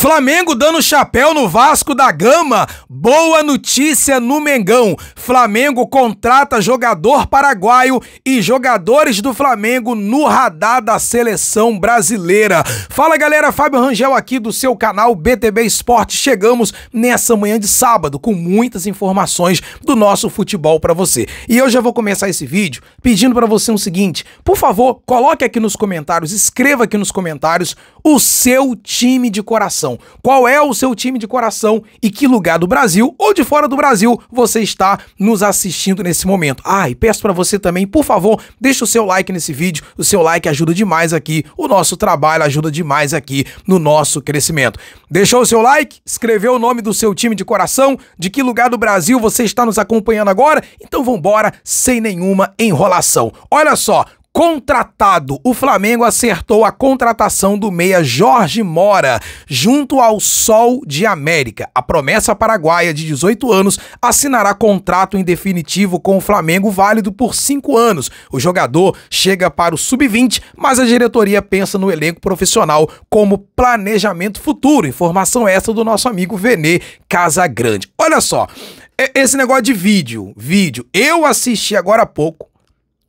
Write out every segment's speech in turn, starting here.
Flamengo dando chapéu no Vasco da Gama. Boa notícia no Mengão. Flamengo contrata jogador paraguaio e jogadores do Flamengo no radar da seleção brasileira. Fala galera, Fábio Rangel aqui do seu canal BTB Esporte. Chegamos nessa manhã de sábado com muitas informações do nosso futebol para você. E eu já vou começar esse vídeo pedindo para você o um seguinte: por favor, coloque aqui nos comentários, escreva aqui nos comentários o seu time de coração. Qual é o seu time de coração e que lugar do Brasil ou de fora do Brasil você está nos assistindo nesse momento. Ah, e peço para você também, por favor, deixa o seu like nesse vídeo. O seu like ajuda demais aqui. O nosso trabalho ajuda demais aqui no nosso crescimento. Deixou o seu like? Escreveu o nome do seu time de coração? De que lugar do Brasil você está nos acompanhando agora? Então vambora, sem nenhuma enrolação. Olha só, Contratado, o Flamengo acertou a contratação do meia Jorge Mora junto ao Sol de América. A promessa paraguaia de 18 anos assinará contrato em definitivo com o Flamengo, válido por 5 anos. O jogador chega para o sub-20, mas a diretoria pensa no elenco profissional como planejamento futuro. Informação essa do nosso amigo Venê Casagrande. Olha só, esse negócio de vídeo, vídeo, eu assisti agora há pouco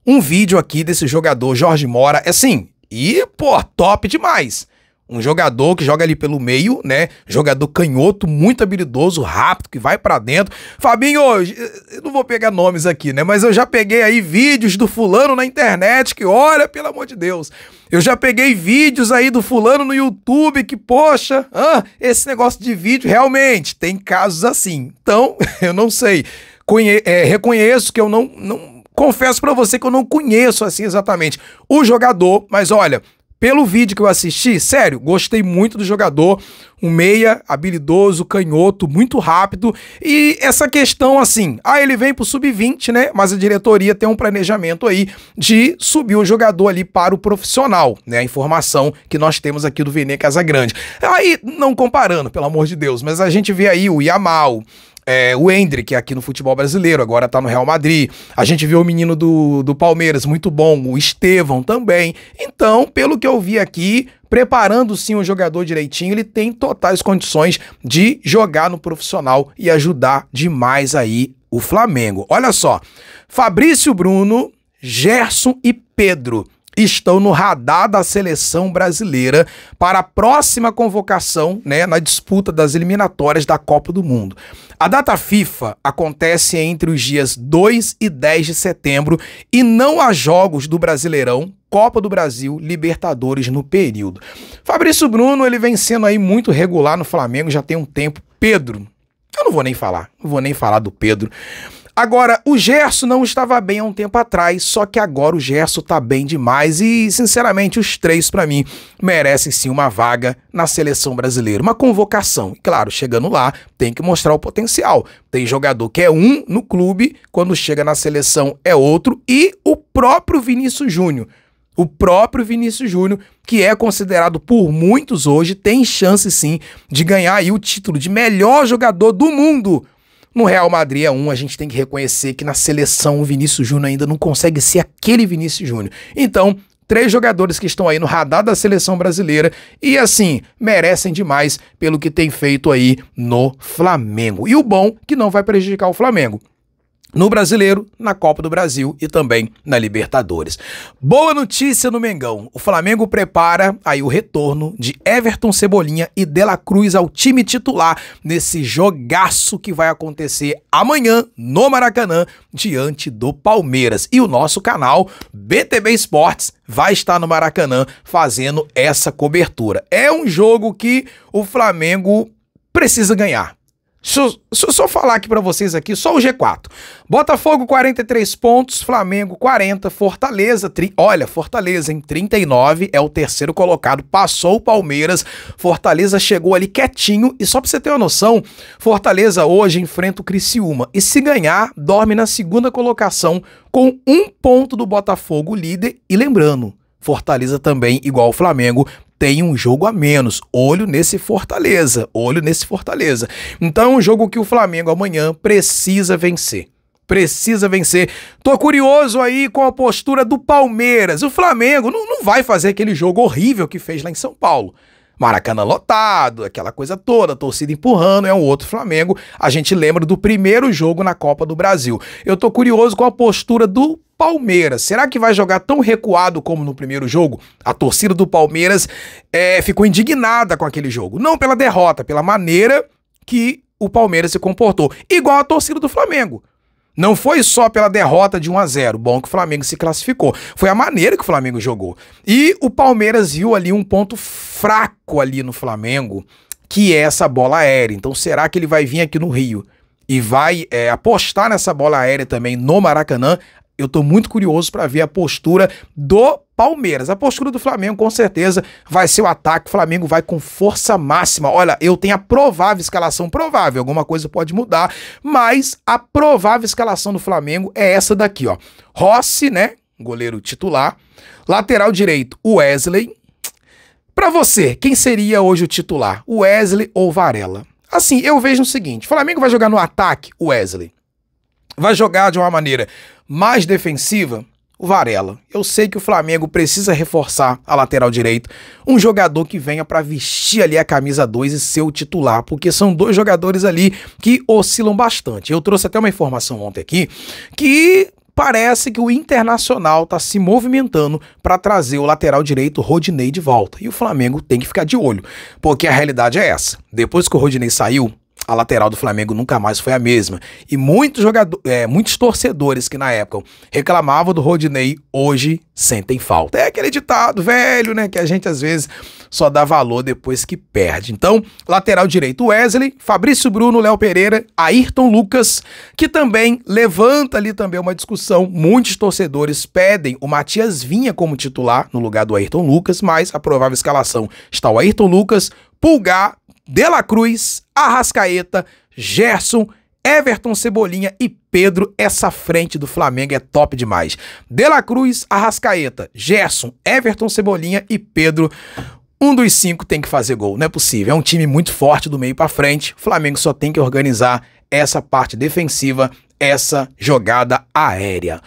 um vídeo aqui desse jogador Jorge Mora, é assim, e, pô, top demais. Um jogador que joga ali pelo meio, né? Jogador canhoto, muito habilidoso, rápido, que vai para dentro. Fabinho, eh, eh, eu não vou pegar nomes aqui, né? Mas eu já peguei aí vídeos do fulano na internet que, olha, pelo amor de Deus. Eu já peguei vídeos aí do fulano no YouTube que, poxa, ah, esse negócio de vídeo realmente tem casos assim. Então, eu não sei. Conhe é, reconheço que eu não, não confesso para você que eu não conheço assim exatamente o jogador, mas olha, pelo vídeo que eu assisti, sério, gostei muito do jogador, um meia habilidoso, canhoto, muito rápido. E essa questão assim, ah, ele vem pro sub-20, né? Mas a diretoria tem um planejamento aí de subir o jogador ali para o profissional, né? A informação que nós temos aqui do Vene Casagrande. Aí, não comparando, pelo amor de Deus, mas a gente vê aí o Yamal, é, o Hendrick é aqui no futebol brasileiro, agora tá no Real Madrid. A gente viu o menino do, do Palmeiras, muito bom, o Estevão também. Então, pelo que eu vi aqui, preparando sim um jogador direitinho, ele tem totais condições de jogar no profissional e ajudar demais aí o Flamengo. Olha só, Fabrício Bruno, Gerson e Pedro estão no radar da seleção brasileira para a próxima convocação, né, na disputa das eliminatórias da Copa do Mundo. A data FIFA acontece entre os dias 2 e 10 de setembro e não há jogos do Brasileirão, Copa do Brasil, Libertadores no período. Fabrício Bruno, ele vem sendo aí muito regular no Flamengo já tem um tempo. Pedro, eu não vou nem falar, não vou nem falar do Pedro. Agora, o Gerson não estava bem há um tempo atrás, só que agora o Gerson tá bem demais e, sinceramente, os três, para mim, merecem sim uma vaga na seleção brasileira, uma convocação. E, claro, chegando lá, tem que mostrar o potencial. Tem jogador que é um no clube, quando chega na seleção é outro, e o próprio Vinícius Júnior. O próprio Vinícius Júnior, que é considerado por muitos hoje, tem chance sim de ganhar aí o título de melhor jogador do mundo no Real Madrid é um, a gente tem que reconhecer que na seleção o Vinícius Júnior ainda não consegue ser aquele Vinícius Júnior. Então, três jogadores que estão aí no radar da seleção brasileira e assim, merecem demais pelo que tem feito aí no Flamengo. E o bom que não vai prejudicar o Flamengo no Brasileiro, na Copa do Brasil e também na Libertadores. Boa notícia no Mengão. O Flamengo prepara aí o retorno de Everton Cebolinha e Dela Cruz ao time titular nesse jogaço que vai acontecer amanhã no Maracanã diante do Palmeiras. E o nosso canal BTB Esportes vai estar no Maracanã fazendo essa cobertura. É um jogo que o Flamengo precisa ganhar Deixa eu, só falar aqui para vocês aqui, só o G4. Botafogo 43 pontos, Flamengo 40, Fortaleza, tri, olha, Fortaleza em 39 é o terceiro colocado, passou o Palmeiras. Fortaleza chegou ali quietinho e só para você ter uma noção, Fortaleza hoje enfrenta o Criciúma e se ganhar, dorme na segunda colocação com um ponto do Botafogo líder e lembrando, Fortaleza também, igual o Flamengo, tem um jogo a menos. Olho nesse Fortaleza, olho nesse Fortaleza. Então é um jogo que o Flamengo amanhã precisa vencer precisa vencer. Tô curioso aí com a postura do Palmeiras. O Flamengo não, não vai fazer aquele jogo horrível que fez lá em São Paulo. Maracanã lotado, aquela coisa toda, torcida empurrando, é um outro Flamengo. A gente lembra do primeiro jogo na Copa do Brasil. Eu tô curioso com a postura do Palmeiras. Será que vai jogar tão recuado como no primeiro jogo? A torcida do Palmeiras é, ficou indignada com aquele jogo. Não pela derrota, pela maneira que o Palmeiras se comportou. Igual a torcida do Flamengo. Não foi só pela derrota de 1 a 0 bom que o Flamengo se classificou. Foi a maneira que o Flamengo jogou. E o Palmeiras viu ali um ponto fraco ali no Flamengo, que é essa bola aérea. Então será que ele vai vir aqui no Rio e vai é, apostar nessa bola aérea também no Maracanã? Eu tô muito curioso para ver a postura do Palmeiras. A postura do Flamengo, com certeza, vai ser o ataque. O Flamengo vai com força máxima. Olha, eu tenho a provável escalação, provável, alguma coisa pode mudar, mas a provável escalação do Flamengo é essa daqui, ó. Rossi, né? Goleiro titular. Lateral direito, Wesley. Para você, quem seria hoje o titular? Wesley ou Varela? Assim, eu vejo o seguinte: Flamengo vai jogar no ataque, Wesley. Vai jogar de uma maneira mais defensiva, o Varela. Eu sei que o Flamengo precisa reforçar a lateral direito, um jogador que venha para vestir ali a camisa 2 e ser o titular, porque são dois jogadores ali que oscilam bastante. Eu trouxe até uma informação ontem aqui que parece que o Internacional está se movimentando para trazer o lateral direito Rodinei de volta. E o Flamengo tem que ficar de olho, porque a realidade é essa. Depois que o Rodinei saiu, a lateral do Flamengo nunca mais foi a mesma. E muitos, jogadores, é, muitos torcedores que na época reclamavam do Rodinei, hoje sentem falta. É aquele ditado velho, né? Que a gente às vezes só dá valor depois que perde. Então, lateral direito Wesley, Fabrício Bruno, Léo Pereira, Ayrton Lucas, que também levanta ali também uma discussão. Muitos torcedores pedem o Matias Vinha como titular no lugar do Ayrton Lucas, mas a provável escalação está o Ayrton Lucas, Pulgar, de La Cruz, Arrascaeta, Gerson, Everton Cebolinha e Pedro, essa frente do Flamengo é top demais. De La Cruz, Arrascaeta, Gerson, Everton Cebolinha e Pedro. Um dos cinco tem que fazer gol, não é possível. É um time muito forte do meio para frente. O Flamengo só tem que organizar essa parte defensiva, essa jogada aérea.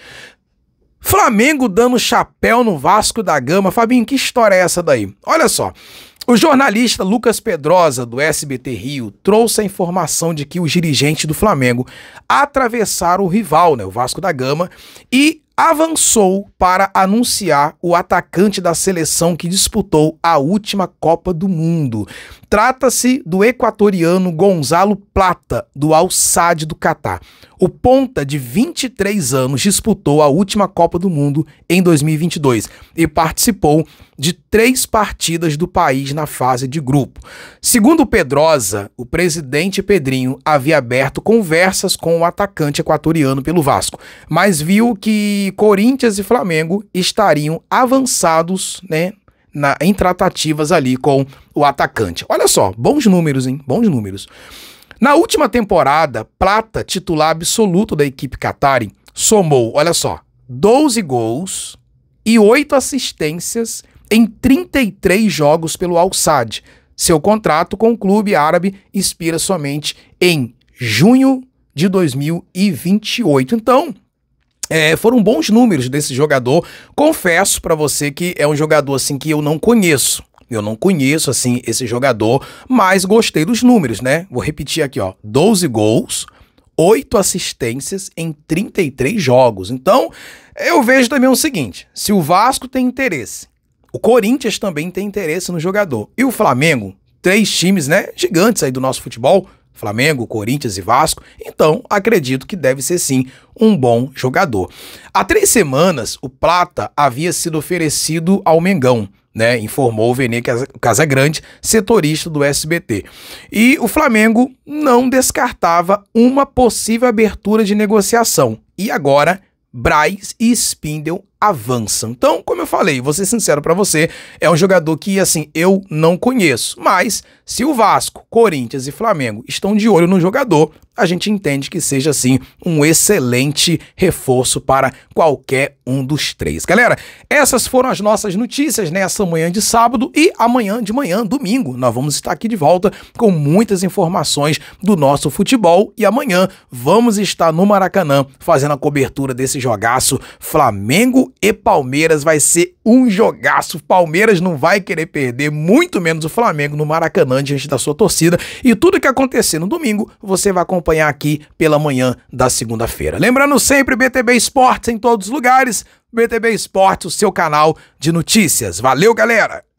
Flamengo dando chapéu no Vasco da Gama. Fabinho, que história é essa daí? Olha só. O jornalista Lucas Pedrosa, do SBT Rio, trouxe a informação de que os dirigentes do Flamengo atravessaram o rival, né, o Vasco da Gama, e avançou para anunciar o atacante da seleção que disputou a última Copa do Mundo. Trata-se do equatoriano Gonzalo Plata, do Al Sadd do Catar. O ponta de 23 anos disputou a última Copa do Mundo em 2022 e participou de três partidas do país na fase de grupo. Segundo Pedrosa, o presidente Pedrinho havia aberto conversas com o atacante equatoriano pelo Vasco, mas viu que que Corinthians e Flamengo estariam avançados, né? Na, em tratativas ali com o atacante. Olha só, bons números, hein? Bons números. Na última temporada, Plata, titular absoluto da equipe Qatari, somou, olha só, 12 gols e 8 assistências em 33 jogos pelo Al Sadd. Seu contrato com o clube árabe expira somente em junho de 2028. Então, é, foram bons números desse jogador. Confesso para você que é um jogador assim que eu não conheço. Eu não conheço assim esse jogador, mas gostei dos números, né? Vou repetir aqui, ó. 12 gols, 8 assistências em 33 jogos. Então, eu vejo também o seguinte, se o Vasco tem interesse, o Corinthians também tem interesse no jogador. E o Flamengo, três times, né, gigantes aí do nosso futebol, Flamengo, Corinthians e Vasco, então acredito que deve ser sim um bom jogador. Há três semanas, o Plata havia sido oferecido ao Mengão. Né, informou o Vene Casagrande, setorista do SBT. E o Flamengo não descartava uma possível abertura de negociação. E agora, Braz e Spindel avançam. Então, como eu falei, vou ser sincero para você, é um jogador que, assim, eu não conheço. Mas, se o Vasco, Corinthians e Flamengo estão de olho no jogador, a gente entende que seja, assim, um excelente reforço para qualquer um dos três. Galera, essas foram as nossas notícias nessa manhã de sábado e amanhã de manhã, domingo, nós vamos estar aqui de volta com muitas informações do nosso futebol e amanhã vamos estar no Maracanã fazendo a cobertura desse jogaço Flamengo e Palmeiras vai ser um jogaço. Palmeiras não vai querer perder, muito menos o Flamengo no Maracanã diante da sua torcida. E tudo que acontecer no domingo, você vai acompanhar aqui pela manhã da segunda-feira. Lembrando sempre BTB Esportes em todos os lugares, BTB Esportes, o seu canal de notícias. Valeu, galera!